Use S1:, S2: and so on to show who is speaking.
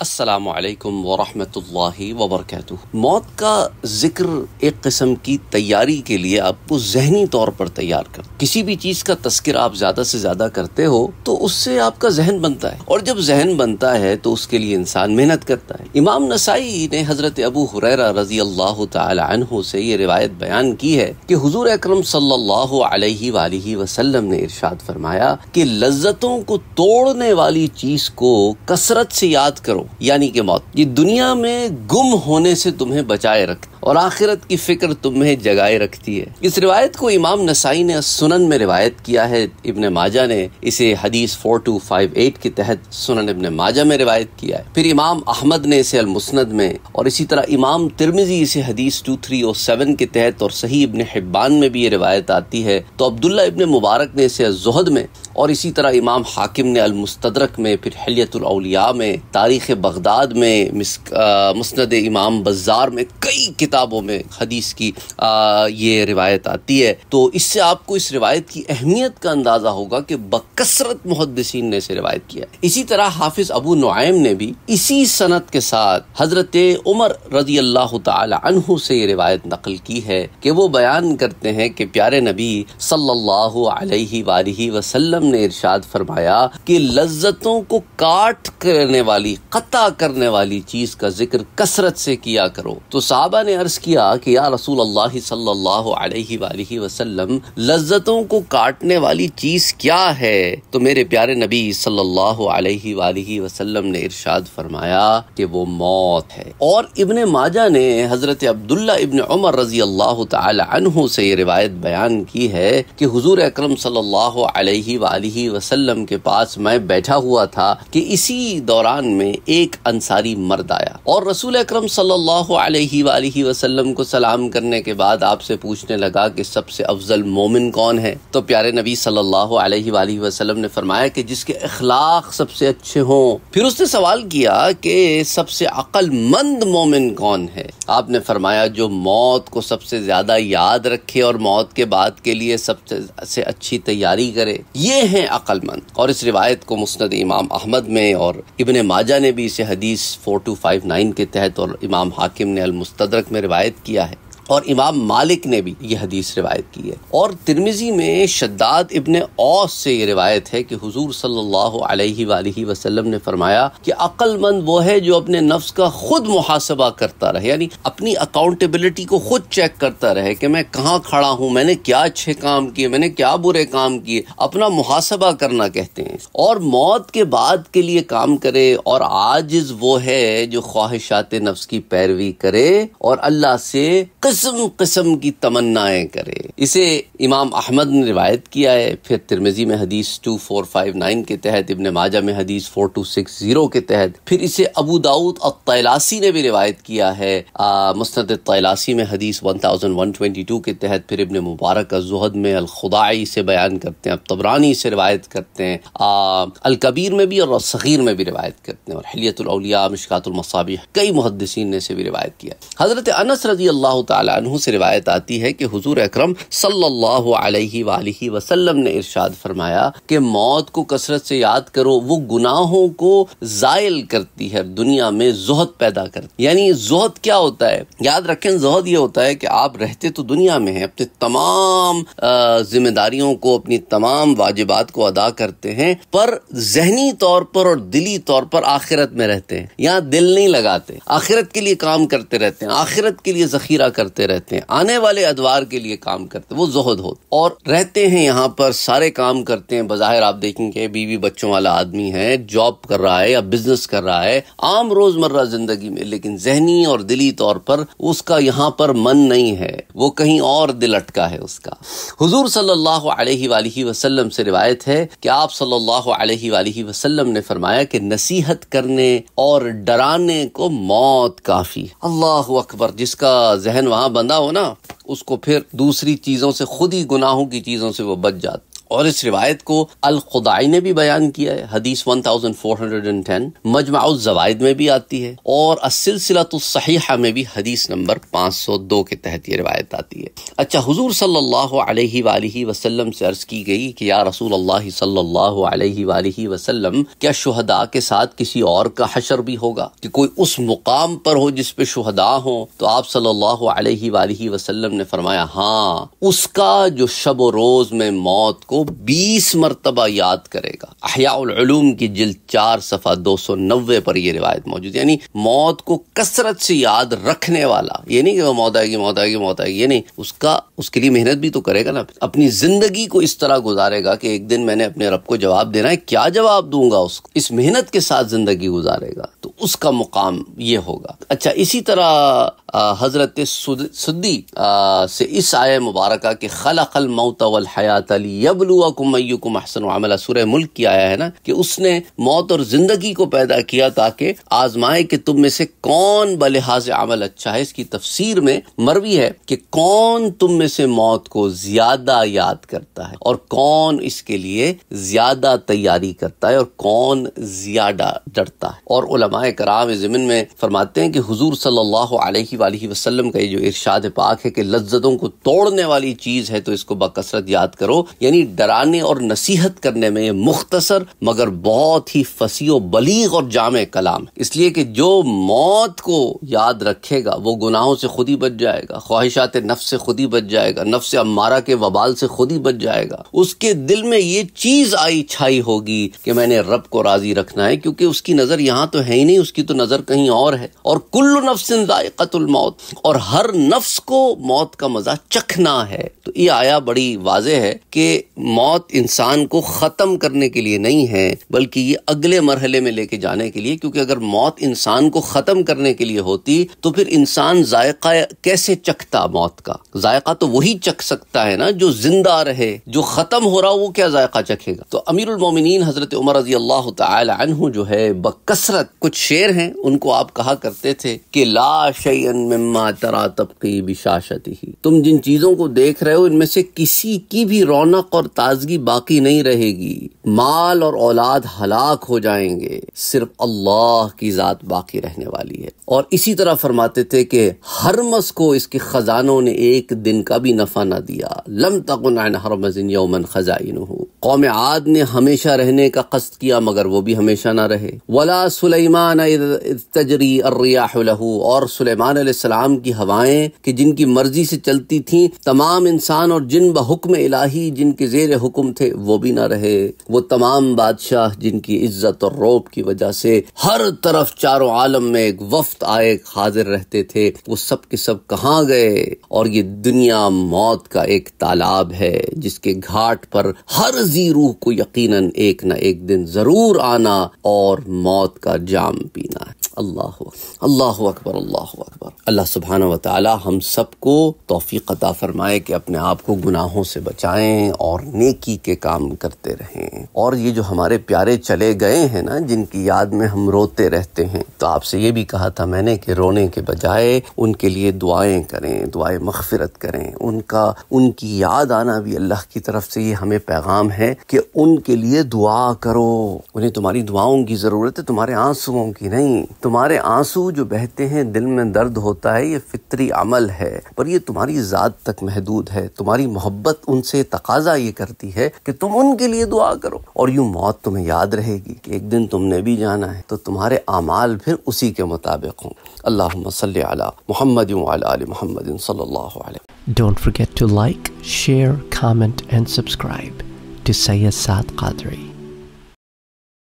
S1: असलकम वरहि वबरक मौत का जिक्र एक किस्म की तैयारी के लिए आपको जहनी तौर पर तैयार कर किसी भी चीज़ का तस्कर आप ज़्यादा से ज़्यादा करते हो तो उससे आपका जहन बनता है और जब जहन बनता है तो उसके लिए इंसान मेहनत करता है इमाम नसाई ने हज़रत अबू हुररा रजी अल्लाह तह से ये रिवायत बयान की है कि हजूर अक्रम वसल्लम ने इर्शाद फरमाया कि लज्जतों को तोड़ने वाली चीज़ को कसरत से याद करो यानी कि मौत ये दुनिया में गुम होने से तुम्हें बचाए रखती और आखिरत की फिक्र तुम्हें जगाए रखती है इस रिवायत को इमाम नसाई ने सुनन में रिवायत किया है इबन माजा ने इसे हदीस 4258 के तहत सुनन इबन माजा में रिवायत किया है फिर इमाम अहमद ने इसे अलमुसनद में और इसी तरह इमाम तिरमिजी इसे हदीस 2307 के तहत और सही इबन हिब्बान में भी ये रिवायत आती है तो अब्दुल्ला इबन मुबारक ने इसे जहद में और इसी तरह इमाम हाकिम ने अलमुस्तरक में फिर हलियतलिया में तारीख बगदाद में मुस्ंद इमाम बाजार में कई किताब किताबों में हदीस की आ, ये रिवायत आती है तो इससे आपको इस रिवायत की अहमियत का अंदाज़ा होगा कि बकसरत मुहदसिन ने इसे रिवायत किया इसी तरह हाफिज़ अबू नुआम ने भी इसी सनत के साथ हज़रत उमर रजी अल्लाह तहु से ये रिवायत नकल की है कि वो बयान करते हैं कि प्यारे नबी सल्लल्लाहु अलैहि वालही वसल्लम ने इरशाद फरमाया कि लज्जतों को काट करने वाली कता करने वाली चीज़ का जिक्र कसरत से किया करो तो साहबा ने अर्ज़ किया कि या रसूल अल्लाह सल्लल्लाहु अलैहि वसल्लम लज्जतों को काटने वाली चीज़ क्या है तो मेरे प्यारे नबी सल्लल्लाहु अलैहि वसल्लम ने इरशाद फरमाया कि वो मौत है और इबन माजा ने हज़रत अब्दुल्ला इब्न उमर रजी अल्लाह तहों से ये रिवायत बयान की है कि हुजूर अकरम सल्लल्लाहु अलैहि वसल्लम के पास मैं बैठा हुआ था कि इसी दौरान में एक अंसारी मर्द आया और रसूल अकरम सल्लल्लाहु अलैहि वसल्लम को सलाम करने के बाद आपसे पूछने लगा कि सबसे अफजल मोमिन कौन है तो प्यारे नबी सल्लल्लाहु अलैहि वसल्लम ने फरमाया कि जिसके अखलाक सबसे अच्छे हों फिर उसने सवाल किया कि सबसे अक्लमंद मोमिन कौन है आपने फरमाया जो मौत को सबसे ज्यादा याद रखे और मौत के बाद के लिए सबसे अच्छी तैयारी करे ये है अक्लमंद और इस रिवायत को मुस्ंद इमाम अहमद में और इबन माजा ने भी इसे हदीस फोर टू फाइव नाइन के तहत और इमाम हाकिम ने अलमुस्तरक उसमें रिवायत किया है और इमाम मालिक ने भी यह हदीस रिवायत की है और तिरमिजी में शद्दाद इबन औस से ये रिवायत है कि हुजूर सल्लल्लाहु अलैहि वसल्लम ने फरमाया कि अक्लमंद वो है जो अपने नफ्स का खुद मुहासबा करता रहे यानी अपनी अकाउंटेबिलिटी को खुद चेक करता रहे कि मैं कहाँ खड़ा हूँ मैंने क्या अच्छे काम किए मैंने क्या बुरे काम किए अपना मुहासबा करना कहते हैं और मौत के बाद के लिए काम करे और आजिज वो है जो ख्वाहिशात नफ्स की पैरवी करे और अल्लाह से किस्म किस्म की तमन्नाएं करे इसे इमाम अहमद ने रिवायत किया है फिर तिरमिजी में हदीस 2459 के तहत इबन माजा में हदीस 4260 के तहत फिर इसे अबू दाऊद और तैलासी ने भी रिवायत किया है मुस्त तैलासी में हदीस 1122 के तहत फिर इबन मुबारक जहद में अलखुदाई से बयान करते हैं अब तबरानी से रिवायत करते हैं अलकबीर में भी और सग़ीर में भी रिवायत करते हैं और हलियतलिया मिशकातुलमसाबी कई मुहदसिन ने से भी रिवायत किया हज़रत अनस रजी अल्लाह तु से रिवायत आती है कि हजूर अक्रम सल्लाम ने इर्शाद फरमाया कि मौत को कसरत से याद करो वो गुनाहों को जायल करती है दुनिया में जहद पैदा करती यानी जहद क्या होता है याद रखें जहद ये होता है कि आप रहते तो दुनिया में हैं अपने तमाम जिम्मेदारियों को अपनी तमाम वाजिबात को अदा करते हैं पर जहनी तौर पर और दिली तौर पर आखिरत में रहते हैं यहाँ दिल नहीं लगाते आखिरत के लिए काम करते रहते हैं आखिरत के लिए जखीरा करते करते रहते हैं आने वाले अदवार के लिए काम करते वो जहद हो और रहते हैं यहाँ पर सारे काम करते हैं बाहिर आप देखेंगे बीवी बच्चों वाला आदमी है जॉब कर रहा है या बिजनेस कर रहा है आम रोजमर्रा जिंदगी में लेकिन जहनी और दिली तौर पर उसका यहाँ पर मन नहीं है वो कहीं और दिल अटका है उसका हुजूर सल्लल्लाहु अलैहि वसल्लम से रिवायत है कि आप सल्लल्लाहु अलैहि वसल्लम ने फरमाया कि नसीहत करने और डराने को मौत काफी अल्लाह अकबर जिसका जहन वहां गुनाह बंदा हो ना उसको फिर दूसरी चीज़ों से खुद ही गुनाहों की चीज़ों से वो बच जाता और इस रिवायत को अल खुदाई ने भी बयान किया है हदीस 1410 मजमाउल जवायद में भी आती है और असिलसिला तो सहीहा में भी हदीस नंबर 502 के तहत ये रिवायत आती है अच्छा हुजूर सल्लल्लाहु अलैहि वालैहि वसल्लम से अर्ज की गई कि या रसूल अल्लाह सल्लल्लाहु अलैहि वालैहि वसल्लम क्या शुहदा के साथ किसी और का हशर भी होगा कि कोई उस मुकाम पर हो जिस पे शुहदा हो तो आप सल्लल्लाहु अलैहि वालैहि वसल्लम ने फरमाया हाँ उसका जो शब रोज में मौत को को बीस मरतबा याद करेगा अहियालूम की जिल चार सफ़ा दो सौ नब्बे पर यह रिवायत मौजूद यानी मौत को कसरत से याद रखने वाला ये नहीं कि वह मौत आएगी मौत आएगी मौत आएगी ये नहीं उसका उसके लिए मेहनत भी तो करेगा ना अपनी जिंदगी को इस तरह गुजारेगा कि एक दिन मैंने अपने रब को जवाब देना है क्या जवाब दूंगा उसको इस मेहनत के साथ जिंदगी गुजारेगा तो उसका मुकाम ये होगा अच्छा इसी तरह हजरत सुद्दी से इस आय मुबारक के खलखल मौत वल हयात अली लियबलुआकुम मुल्क की आया है ना कि उसने मौत और जिंदगी को पैदा किया ताकि आजमाए कि तुम में से कौन बलहाज अमल अच्छा है इसकी तफसीर में मरवी है कि कौन तुम में से मौत को ज्यादा याद करता है और कौन इसके लिए ज्यादा तैयारी करता है और कौन ज्यादा डरता है और कराम जमीन में फरमाते हैं कि हजूर सल्लल्लाहु अलैहि का ये जो इरशाद पाक है कि लज्जतों को तोड़ने वाली चीज है तो इसको बकसरत याद करो यानी डराने और नसीहत करने में मुख्तसर मगर बहुत ही फसी बलीग और जाम कलाम इसलिए कि जो मौत को याद रखेगा वो गुनाहों से खुद ही बच जाएगा ख्वाहिशात नफ्स से खुद ही बच जाएगा नफ्स अम्मारा के वबाल से खुद ही बच जाएगा उसके दिल में ये चीज आई छाई होगी कि मैंने रब को राजी रखना है क्योंकि उसकी नजर यहाँ तो है ही नहीं उसकी तो नजर कहीं और है और कुल्ल नफ्सा कतुल मौत और हर नफ्स को मौत का मजा चखना है तो ये आया बड़ी वाजे है कि मौत इंसान को ख़त्म करने के लिए नहीं है बल्कि ये अगले मरहले में लेके जाने के लिए क्योंकि अगर मौत इंसान को ख़त्म करने के लिए होती तो फिर इंसान जायका कैसे चखता मौत का जायका तो वही चख सकता है ना जो जिंदा रहे जो ख़त्म हो रहा वो क्या जायका चखेगा तो उलमोमिन हज़रत उमर रजी अल्लाह तु जो है बकसरत कुछ शेर हैं उनको आप कहा करते थे कि ला तरा तबकी बिशाशत ही तुम जिन चीज़ों को देख रहे हो इनमें से किसी की भी रौनक और ताजगी बाकी नहीं रहेगी माल और औलाद हलाक हो जाएंगे सिर्फ अल्लाह की ज़ात बाकी रहने वाली है और इसी तरह फरमाते थे कि हरमस को इसके ख़जानों ने एक दिन का भी नफ़ा ना दिया लम तक हरमजिन यौमन खजाइन हो कौम आद ने हमेशा रहने का कस्त किया मगर वो भी हमेशा ना रहे वला सुलेमान तजरी अर्रियाहू और सलेमान की हवाएं कि जिनकी मर्जी से चलती थीं तमाम इंसान और जिन बहुक्म इलाही जिनके जेर हुक्म थे वो भी ना रहे वो तमाम बादशाह जिनकी इज्जत और रोब की वजह से हर तरफ चारों आलम में एक वफ्त आए हाजिर रहते थे वो सब के सब कहाँ गए और ये दुनिया मौत का एक तालाब है जिसके घाट पर हर आजिजी रूह को यकीनन एक न एक दिन जरूर आना और मौत का जाम पीना है अल्लाह अल्लाह अकबर अल्लाह अकबर अल्लाह सुबहाना वाली ताली हम सबको तोफ़ी अता फ़रमाए कि अपने आप को गुनाहों से बचाएं और नेकी के काम करते रहें और ये जो हमारे प्यारे चले गए हैं ना जिनकी याद में हम रोते रहते हैं तो आपसे ये भी कहा था मैंने कि रोने के बजाय उनके लिए दुआएं करें दुआएं मगफरत करें उनका उनकी याद आना भी अल्लाह की तरफ से ये हमें पैगाम है कि उनके लिए दुआ करो उन्हें तुम्हारी दुआओं की ज़रूरत है तुम्हारे आंसुओं की नहीं तुम्हारे आंसू जो बहते हैं दिल में दर्द होता है ये फितरी अमल है पर ये तुम्हारी ज़ात तक महदूद है तुम्हारी मोहब्बत उनसे तकाजा ये करती है कि तुम उनके लिए दुआ करो और यूँ मौत तुम्हें याद रहेगी कि एक दिन तुमने भी जाना है तो तुम्हारे अमाल फिर उसी के मुताबिक हों अल्लाह सल मोहम्मद मोहम्मद सल Don't forget to like, share, comment and subscribe to Sayyid Saad